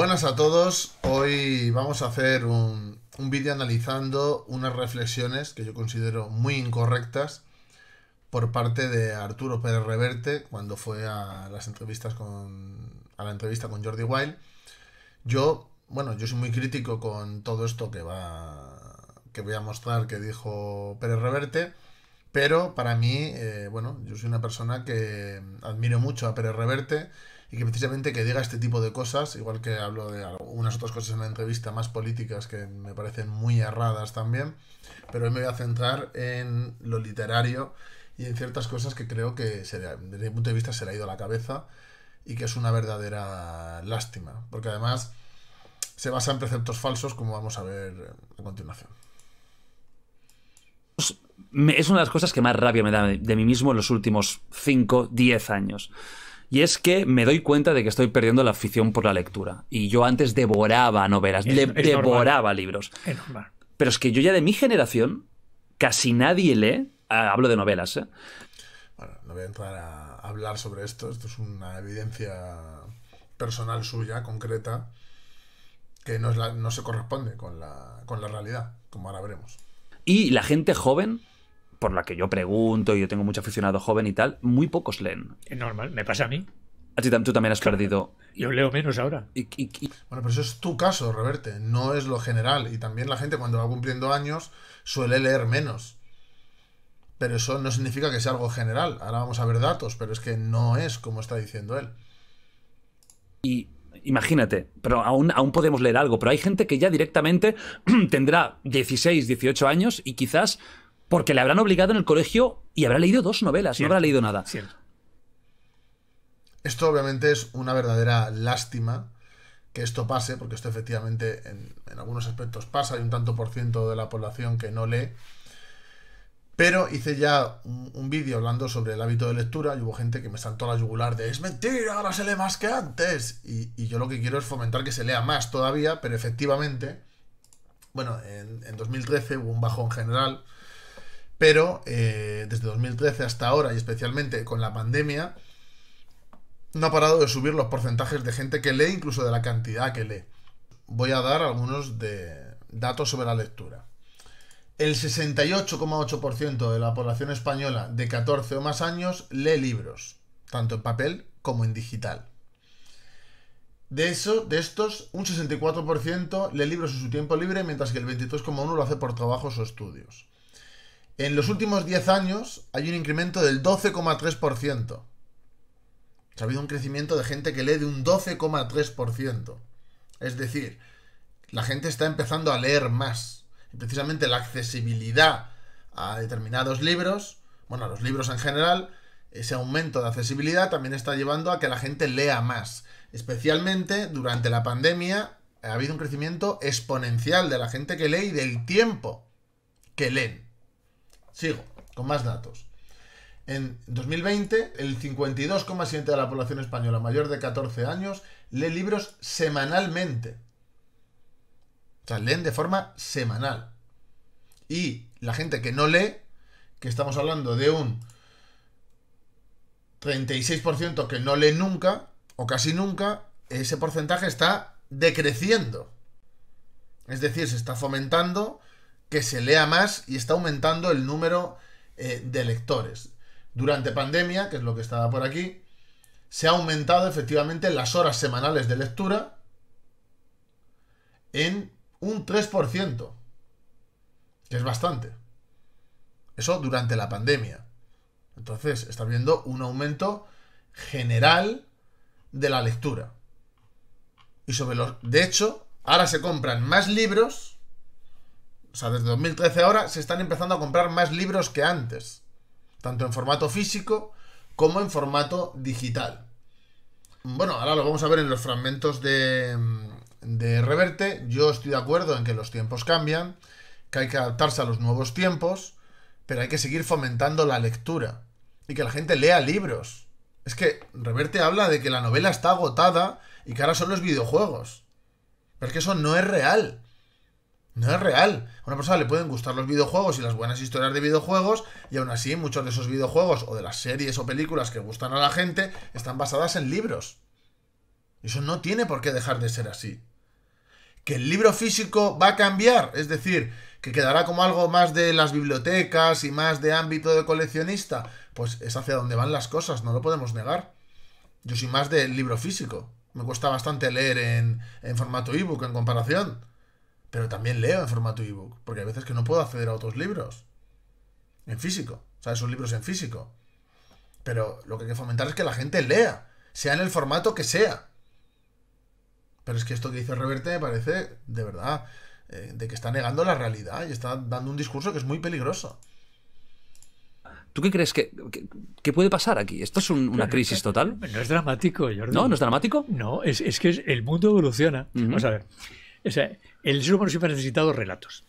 Buenas a todos, hoy vamos a hacer un, vídeo analizando unas reflexiones que yo considero muy incorrectas por parte de Arturo Pérez Reverte cuando fue a las entrevistas con a la entrevista con Jordi Wild. Yo, bueno, yo soy muy crítico con todo esto que va que voy a mostrar que dijo Pérez Reverte, pero para mí, eh, bueno, yo soy una persona que admiro mucho a Pérez Reverte y que precisamente que diga este tipo de cosas, igual que hablo de algunas otras cosas en la entrevista más políticas que me parecen muy erradas también, pero hoy me voy a centrar en lo literario y en ciertas cosas que creo que desde mi punto de vista se le ha ido a la cabeza y que es una verdadera lástima, porque además se basa en preceptos falsos como vamos a ver a continuación. Pues, es una de las cosas que más rabia me da de mí mismo en los últimos 5, 10 años y es que me doy cuenta de que estoy perdiendo la afición por la lectura. Y yo antes devoraba novelas, devoraba libros. Pero es que yo ya de mi generación casi nadie lee. Ah, hablo de novelas, ¿eh? Bueno, no voy a entrar a hablar sobre esto. Esto es una evidencia personal suya, concreta, que no, se corresponde con la, con la realidad, como ahora veremos. Y la gente joven por la que yo pregunto y yo tengo mucho aficionado joven y tal, muy pocos leen. Es normal, me pasa a mí. así ti tú también has perdido. Yo leo menos ahora. Bueno, pero eso es tu caso, Reverte, no es lo general. Y también la gente cuando va cumpliendo años suele leer menos. Pero eso no significa que sea algo general. Ahora vamos a ver datos, pero es que no es como está diciendo él. Y imagínate, pero aún, aún podemos leer algo, pero hay gente que ya directamente tendrá 16, 18 años y quizás porque le habrán obligado en el colegio y habrá leído dos novelas, no habrá leído nada. Esto obviamente es una verdadera lástima que esto pase, porque esto efectivamente en, algunos aspectos pasa, hay un tanto por ciento de la población que no lee. Pero hice ya un, vídeo hablando sobre el hábito de lectura y hubo gente que me saltó la yugular de es mentira, ahora se lee más que antes. Y, yo lo que quiero es fomentar que se lea más todavía, pero efectivamente, bueno, en, en 2013 hubo un bajón general pero eh, desde 2013 hasta ahora, y especialmente con la pandemia, no ha parado de subir los porcentajes de gente que lee, incluso de la cantidad que lee. Voy a dar algunos datos sobre la lectura. El 68,8% de la población española de 14 o más años lee libros, tanto en papel como en digital. De, eso, de estos, un 64% lee libros en su tiempo libre, mientras que el 22,1% lo hace por trabajos o estudios. En los últimos 10 años hay un incremento del 12,3%. ha habido un crecimiento de gente que lee de un 12,3%. Es decir, la gente está empezando a leer más. Y precisamente la accesibilidad a determinados libros, bueno, a los libros en general, ese aumento de accesibilidad también está llevando a que la gente lea más. Especialmente durante la pandemia ha habido un crecimiento exponencial de la gente que lee y del tiempo que leen. Sigo, con más datos. En 2020, el 52,7% de la población española mayor de 14 años lee libros semanalmente. O sea, leen de forma semanal. Y la gente que no lee, que estamos hablando de un 36% que no lee nunca, o casi nunca, ese porcentaje está decreciendo. Es decir, se está fomentando que se lea más y está aumentando el número eh, de lectores. Durante pandemia, que es lo que estaba por aquí, se ha aumentado efectivamente las horas semanales de lectura en un 3%, que es bastante. Eso durante la pandemia. Entonces, está viendo un aumento general de la lectura. Y sobre los... De hecho, ahora se compran más libros o sea, desde 2013 ahora, se están empezando a comprar más libros que antes, tanto en formato físico como en formato digital. Bueno, ahora lo vamos a ver en los fragmentos de, de Reverte. Yo estoy de acuerdo en que los tiempos cambian, que hay que adaptarse a los nuevos tiempos, pero hay que seguir fomentando la lectura y que la gente lea libros. Es que Reverte habla de que la novela está agotada y que ahora son los videojuegos. Pero es que eso no es real. No es real. A una persona le pueden gustar los videojuegos y las buenas historias de videojuegos, y aún así muchos de esos videojuegos o de las series o películas que gustan a la gente están basadas en libros. Eso no tiene por qué dejar de ser así. Que el libro físico va a cambiar, es decir, que quedará como algo más de las bibliotecas y más de ámbito de coleccionista, pues es hacia donde van las cosas, no lo podemos negar. Yo soy más del libro físico. Me cuesta bastante leer en, en formato ebook en comparación pero también leo en formato ebook, porque hay veces que no puedo acceder a otros libros en físico, o sea, esos libros en físico. Pero lo que hay que fomentar es que la gente lea, sea en el formato que sea. Pero es que esto que dice Reverte me parece, de verdad, eh, de que está negando la realidad y está dando un discurso que es muy peligroso. ¿Tú qué crees que, puede pasar aquí? ¿Esto es una crisis total? No es dramático, Jordi. ¿No? ¿No es dramático? No, es, es que el mundo evoluciona. Vamos a ver. O sea, el ser humano siempre ha necesitado relatos.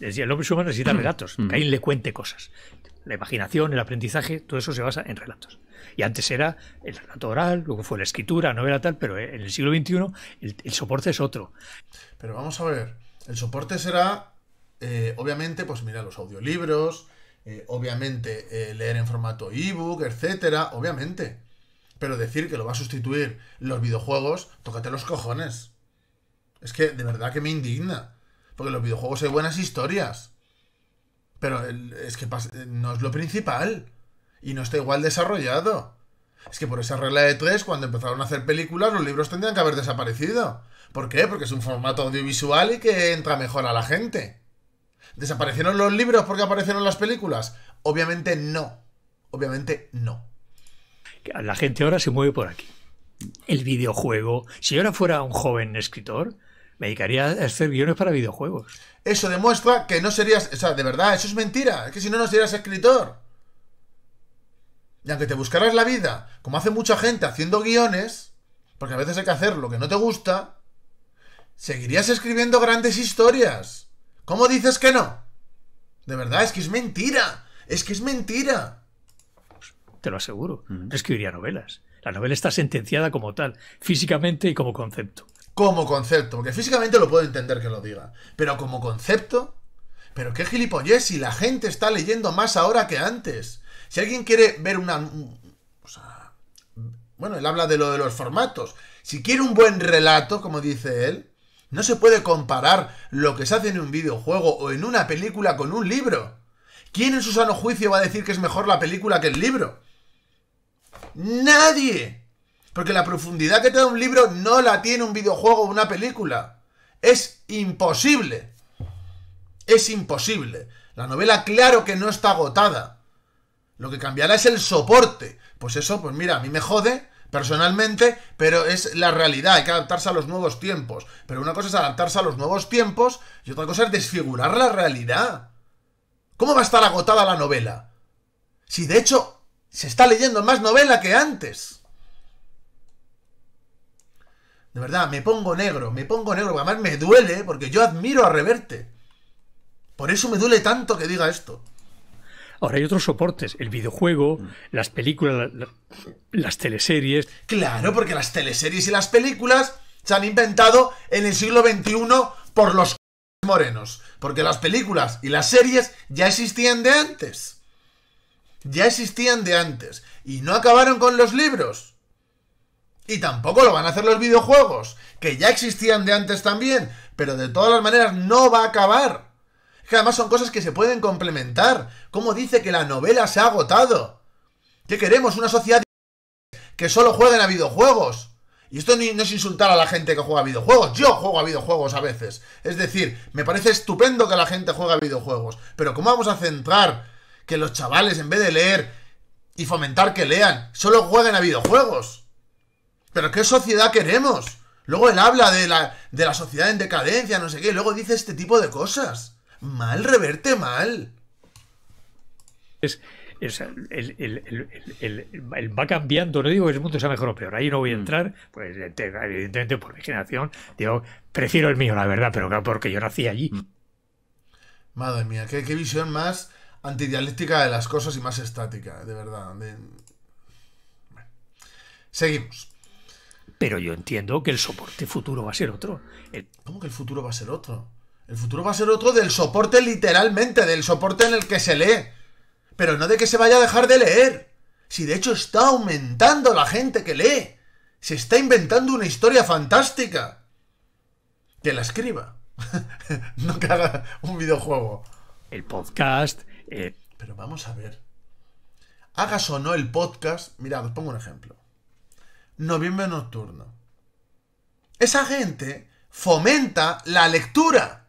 el hombre humano necesita mm. relatos, mm. que alguien le cuente cosas. La imaginación, el aprendizaje, todo eso se basa en relatos. Y antes era el relato oral, luego fue la escritura, novela tal, pero en el siglo XXI el, soporte es otro. Pero vamos a ver, el soporte será, eh, obviamente, pues mira, los audiolibros, eh, obviamente eh, leer en formato ebook, etcétera, obviamente. Pero decir que lo va a sustituir los videojuegos, tócate los cojones. Es que de verdad que me indigna. Porque los videojuegos hay buenas historias. Pero es que no es lo principal. Y no está igual desarrollado. Es que por esa regla de tres, cuando empezaron a hacer películas, los libros tendrían que haber desaparecido. ¿Por qué? Porque es un formato audiovisual y que entra mejor a la gente. ¿Desaparecieron los libros porque aparecieron las películas? Obviamente no. Obviamente no. La gente ahora se mueve por aquí. El videojuego. Si yo ahora fuera un joven escritor, me dedicaría a hacer guiones para videojuegos. Eso demuestra que no serías, o sea, de verdad, eso es mentira, es que si no, no serías escritor. Y aunque te buscaras la vida, como hace mucha gente haciendo guiones, porque a veces hay que hacer lo que no te gusta, seguirías escribiendo grandes historias. ¿Cómo dices que no? De verdad, es que es mentira. Es que es mentira. Te lo aseguro. Escribiría novelas. La novela está sentenciada como tal, físicamente y como concepto como concepto, porque físicamente lo puedo entender que lo diga, pero como concepto, pero qué gilipollez si la gente está leyendo más ahora que antes. Si alguien quiere ver una... O sea, bueno, él habla de lo de los formatos. Si quiere un buen relato, como dice él, no se puede comparar lo que se hace en un videojuego o en una película con un libro. ¿Quién en su sano juicio va a decir que es mejor la película que el libro? Nadie. Porque la profundidad que te da un libro no la tiene un videojuego o una película. Es imposible. Es imposible. La novela claro que no está agotada. Lo que cambiará es el soporte. Pues eso, pues mira, a mí me jode personalmente, pero es la realidad, hay que adaptarse a los nuevos tiempos. Pero una cosa es adaptarse a los nuevos tiempos y otra cosa es desfigurar la realidad. ¿Cómo va a estar agotada la novela? Si de hecho se está leyendo más novela que antes. De verdad, me pongo negro, me pongo negro. Además me duele porque yo admiro a Reverte. Por eso me duele tanto que diga esto. Ahora hay otros soportes, el videojuego, mm. las películas, las teleseries. Claro, porque las teleseries y las películas se han inventado en el siglo XXI por los morenos. Porque las películas y las series ya existían de antes. Ya existían de antes. Y no acabaron con los libros. Y tampoco lo van a hacer los videojuegos, que ya existían de antes también, pero de todas las maneras no va a acabar. Que además son cosas que se pueden complementar. Como dice que la novela se ha agotado? ¿Qué queremos una sociedad que solo juegue a videojuegos. Y esto no es insultar a la gente que juega a videojuegos. Yo juego a videojuegos a veces. Es decir, me parece estupendo que la gente juega a videojuegos. Pero ¿cómo vamos a centrar que los chavales, en vez de leer y fomentar que lean, solo jueguen a videojuegos? ¿Pero qué sociedad queremos? Luego él habla de la, sociedad en decadencia, no sé qué, luego dice este tipo de cosas. Mal, reverte mal. Es, va cambiando, no digo que el mundo sea mejor o peor, ahí no voy a mm. entrar, pues eh, evidentemente por mi generación, digo, prefiero el mío, la verdad, pero claro, porque yo nací allí. Mm. Madre mía, qué, visión más antidialéctica de las cosas y más estática, de verdad. Seguimos pero yo entiendo que el soporte futuro va a ser otro. ¿Cómo que el futuro va a ser otro? El futuro va a ser otro del soporte literalmente, del soporte en el que se lee. Pero no de que se vaya a dejar de leer. Si de hecho está aumentando la gente que lee. Se está inventando una historia fantástica. Que la escriba. no que haga un videojuego. El podcast. Eh, pero vamos a ver. Hagas o no el podcast. Mira, os pongo un ejemplo noviembre nocturno. Esa gente fomenta la lectura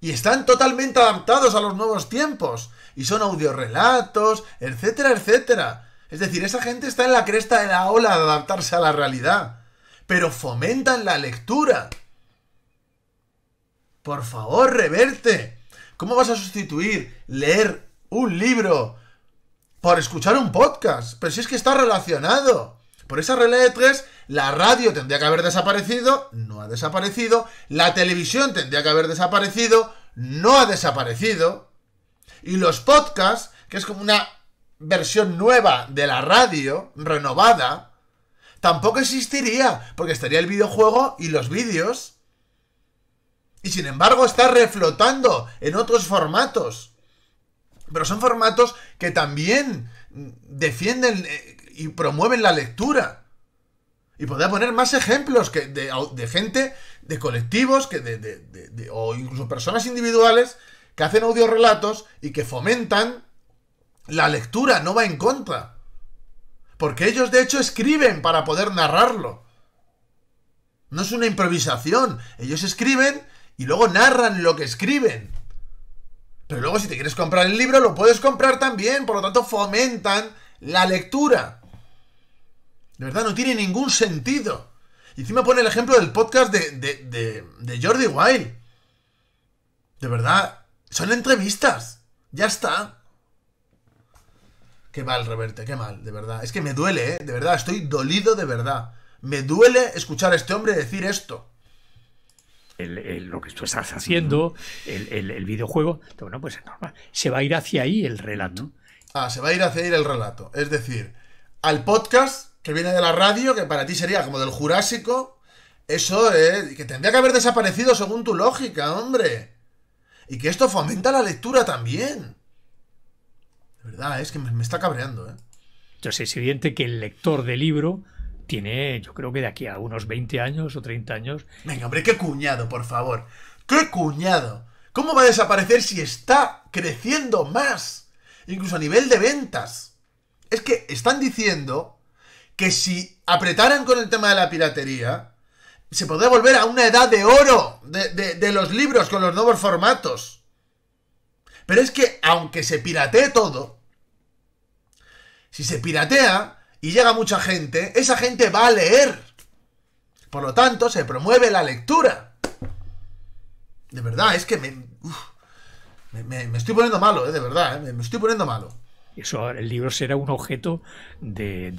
y están totalmente adaptados a los nuevos tiempos y son audiorelatos, etcétera, etcétera. Es decir, esa gente está en la cresta de la ola de adaptarse a la realidad, pero fomentan la lectura. Por favor, reverte. ¿Cómo vas a sustituir leer un libro por escuchar un podcast? Pero si es que está relacionado. Por esa regla de tres, la radio tendría que haber desaparecido, no ha desaparecido, la televisión tendría que haber desaparecido, no ha desaparecido, y los podcasts, que es como una versión nueva de la radio, renovada, tampoco existiría, porque estaría el videojuego y los vídeos. Y sin embargo está reflotando en otros formatos. Pero son formatos que también defienden eh, y promueven la lectura. Y podría poner más ejemplos que de, gente, de colectivos, que o incluso personas individuales que hacen audiorelatos y que fomentan la lectura, no va en contra. Porque ellos de hecho escriben para poder narrarlo. No es una improvisación. Ellos escriben y luego narran lo que escriben. Pero luego si te quieres comprar el libro, lo puedes comprar también. Por lo tanto, fomentan la lectura. De verdad, no tiene ningún sentido. Y encima pone el ejemplo del podcast de, de, de, de Jordi Wild. De verdad, son entrevistas. Ya está. Qué mal, Reverte, qué mal, de verdad. Es que me duele, ¿eh? de verdad, estoy dolido de verdad. Me duele escuchar a este hombre decir esto. lo que tú estás haciendo, el, el, videojuego, bueno, pues es normal. Se va a ir hacia ahí el relato. Ah, se va a ir hacia ahí el relato. Es decir, al podcast que viene de la radio, que para ti sería como del Jurásico. Eso es, que tendría que haber desaparecido según tu lógica, hombre. Y que esto fomenta la lectura también. De verdad, es que me, está cabreando, ¿eh? Entonces es evidente que el lector de libro tiene, yo creo que de aquí a unos 20 años o 30 años. Venga, hombre, qué cuñado, por favor. ¡Qué cuñado! ¿Cómo va a desaparecer si está creciendo más? Incluso a nivel de ventas. Es que están diciendo que si apretaran con el tema de la piratería, se podría volver a una edad de oro de, los libros con los nuevos formatos. Pero es que aunque se piratee todo, si se piratea y llega mucha gente, esa gente va a leer. Por lo tanto, se promueve la lectura. De verdad, es que me, me, estoy poniendo malo, eh, de verdad, eh, me, estoy poniendo malo. Eso, el libro será un objeto de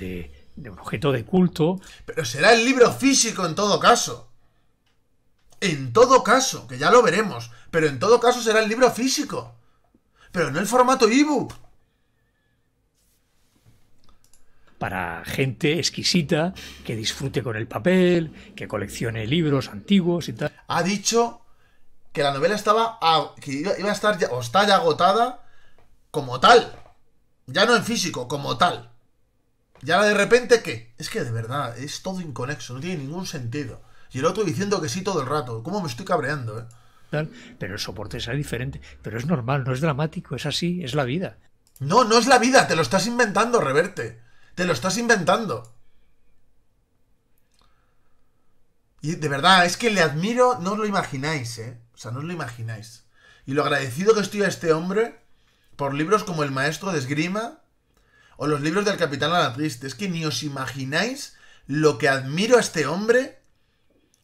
de un objeto de culto. Pero será el libro físico en todo caso. En todo caso, que ya lo veremos. Pero en todo caso será el libro físico. Pero no el formato ebook. Para gente exquisita que disfrute con el papel, que coleccione libros antiguos y tal. Ha dicho que la novela estaba que iba a estar ya, o está ya agotada como tal. Ya no en físico, como tal. Y ahora de repente, ¿qué? Es que de verdad, es todo inconexo, no tiene ningún sentido. Y el otro diciendo que sí todo el rato. ¿Cómo me estoy cabreando, eh? Pero el soporte será diferente. Pero es normal, no es dramático, es así, es la vida. No, no es la vida, te lo estás inventando, Reverte. Te lo estás inventando. Y de verdad, es que le admiro, no os lo imagináis, ¿eh? O sea, no os lo imagináis. Y lo agradecido que estoy a este hombre por libros como El Maestro de Esgrima, o los libros del Capitán Alatriste. Es que ni os imagináis lo que admiro a este hombre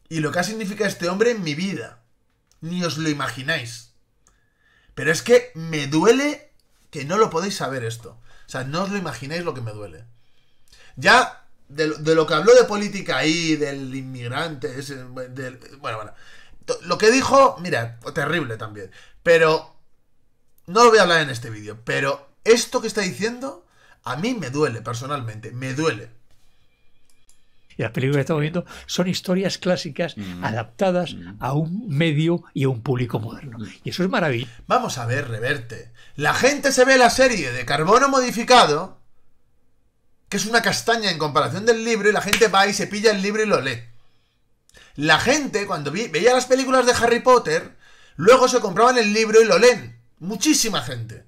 y lo que ha significado este hombre en mi vida. Ni os lo imagináis. Pero es que me duele que no lo podéis saber esto. O sea, no os lo imagináis lo que me duele. Ya de, lo que habló de política ahí, del inmigrante, bueno, bueno. Lo que dijo, mira, terrible también. Pero no lo voy a hablar en este vídeo. Pero esto que está diciendo a mí me duele, personalmente, me duele. Y las películas que estamos viendo son historias clásicas mm. adaptadas mm. a un medio y a un público moderno. Mm. Y eso es maravilloso. Vamos a ver, reverte. La gente se ve la serie de Carbono Modificado, que es una castaña en comparación del libro, y la gente va y se pilla el libro y lo lee. La gente, cuando veía las películas de Harry Potter, luego se compraban el libro y lo leen. Muchísima gente.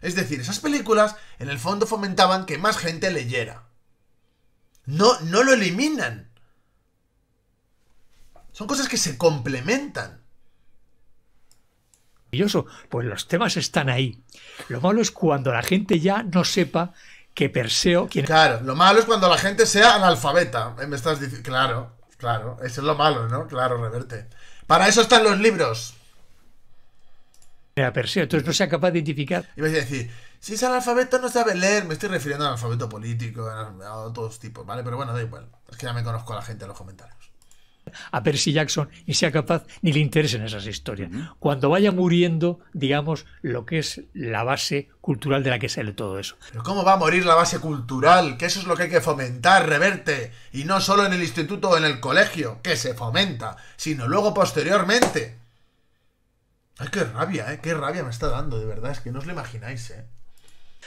Es decir, esas películas en el fondo fomentaban que más gente leyera. No, no lo eliminan. Son cosas que se complementan. Maravilloso, pues los temas están ahí. Lo malo es cuando la gente ya no sepa que Perseo... Quien... Claro, lo malo es cuando la gente sea analfabeta. Eh, me estás diciendo... Claro, claro, eso es lo malo, ¿no? Claro, reverte. Para eso están los libros. A entonces no sea capaz de identificar. Y vas a decir, si es alfabeto no sabe leer, me estoy refiriendo al alfabeto político, a otros tipos, ¿vale? Pero bueno, da igual, es que ya me conozco a la gente en los comentarios. A Percy Jackson y sea capaz ni le en esas historias. Cuando vaya muriendo, digamos, lo que es la base cultural de la que sale todo eso. Pero ¿cómo va a morir la base cultural? Que eso es lo que hay que fomentar, reverte. Y no solo en el instituto o en el colegio, que se fomenta, sino luego posteriormente. Ay, qué rabia, eh, Qué rabia me está dando, de verdad, es que no os lo imagináis, ¿eh?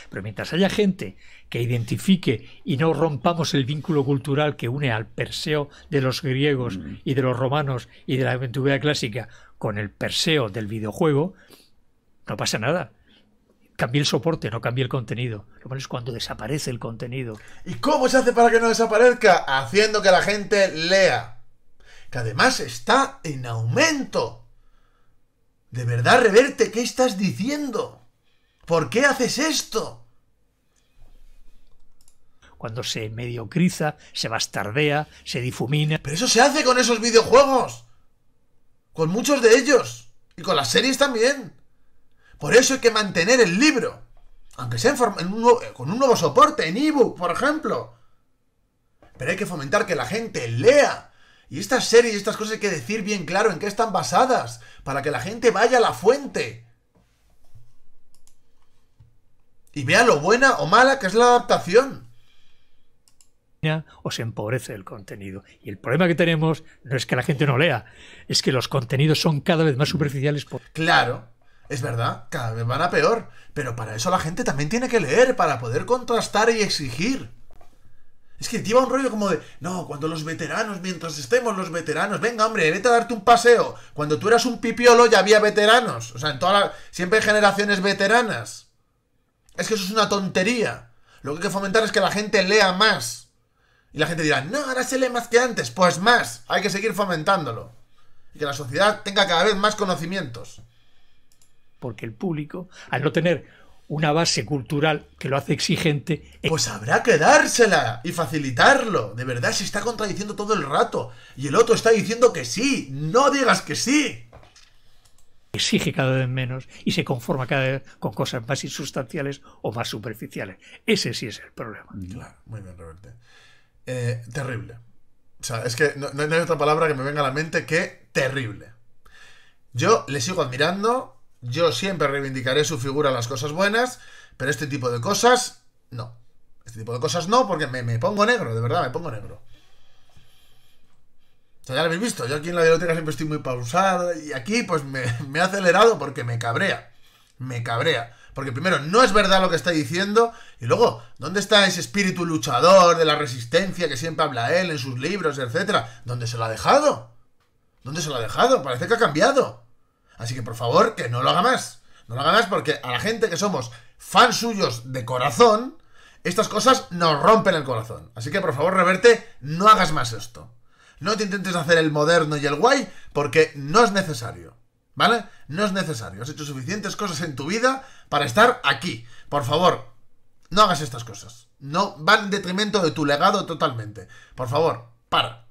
Pero mientras haya gente que identifique y no rompamos el vínculo cultural que une al Perseo de los griegos mm. y de los romanos y de la aventura clásica con el Perseo del videojuego, no pasa nada. Cambie el soporte, no cambie el contenido. Lo malo es cuando desaparece el contenido. ¿Y cómo se hace para que no desaparezca? Haciendo que la gente lea. Que además está en aumento. ¿De verdad, Reverte, qué estás diciendo? ¿Por qué haces esto? Cuando se mediocriza, se bastardea, se difumina. Pero eso se hace con esos videojuegos. Con muchos de ellos. Y con las series también. Por eso hay que mantener el libro. Aunque sea eh, con un nuevo soporte, en ebook, por ejemplo. Pero hay que fomentar que la gente lea y estas series y estas cosas hay que decir bien claro en qué están basadas, para que la gente vaya a la fuente. Y vea lo buena o mala que es la adaptación. O se empobrece el contenido. Y el problema que tenemos no es que la gente no lea, es que los contenidos son cada vez más superficiales. Claro, es verdad, cada vez van a peor. Pero para eso la gente también tiene que leer, para poder contrastar y exigir. Es que lleva un rollo como de, no, cuando los veteranos, mientras estemos los veteranos, venga, hombre, vete a darte un paseo. Cuando tú eras un pipiolo ya había veteranos. O sea, en siempre hay generaciones veteranas. Es que eso es una tontería. Lo que hay que fomentar es que la gente lea más. Y la gente dirá, no, ahora se lee más que antes. Pues más, hay que seguir fomentándolo. Y que la sociedad tenga cada vez más conocimientos. Porque el público, al no tener una base cultural que lo hace exigente. Eh, pues habrá que dársela y facilitarlo. De verdad se está contradiciendo todo el rato. Y el otro está diciendo que sí. No digas que sí. Exige cada vez menos y se conforma cada vez con cosas más insustanciales o más superficiales. Ese sí es el problema. Mm. Claro, muy bien, Roberto. Eh, terrible. O sea, es que no hay otra palabra que me venga a la mente que terrible. Yo le sigo admirando, yo siempre reivindicaré su figura las cosas buenas, pero este tipo de cosas, no. Este tipo de cosas no, porque me, pongo negro, de verdad, me pongo negro. O sea, ya lo habéis visto, yo aquí en la biblioteca siempre estoy muy pausado y aquí pues me, me he acelerado porque me cabrea. Me cabrea. Porque primero, no es verdad lo que está diciendo. Y luego, ¿dónde está ese espíritu luchador de la resistencia que siempre habla él en sus libros, etcétera? ¿Dónde se lo ha dejado? ¿Dónde se lo ha dejado? Parece que ha cambiado. Así que por favor, que no lo haga más. No lo haga más porque a la gente que somos fans suyos de corazón, estas cosas nos rompen el corazón. Así que por favor, reverte, no hagas más esto. No te intentes hacer el moderno y el guay porque no es necesario. ¿Vale? No es necesario. Has hecho suficientes cosas en tu vida para estar aquí. Por favor, no hagas estas cosas. No van en detrimento de tu legado totalmente. Por favor, para.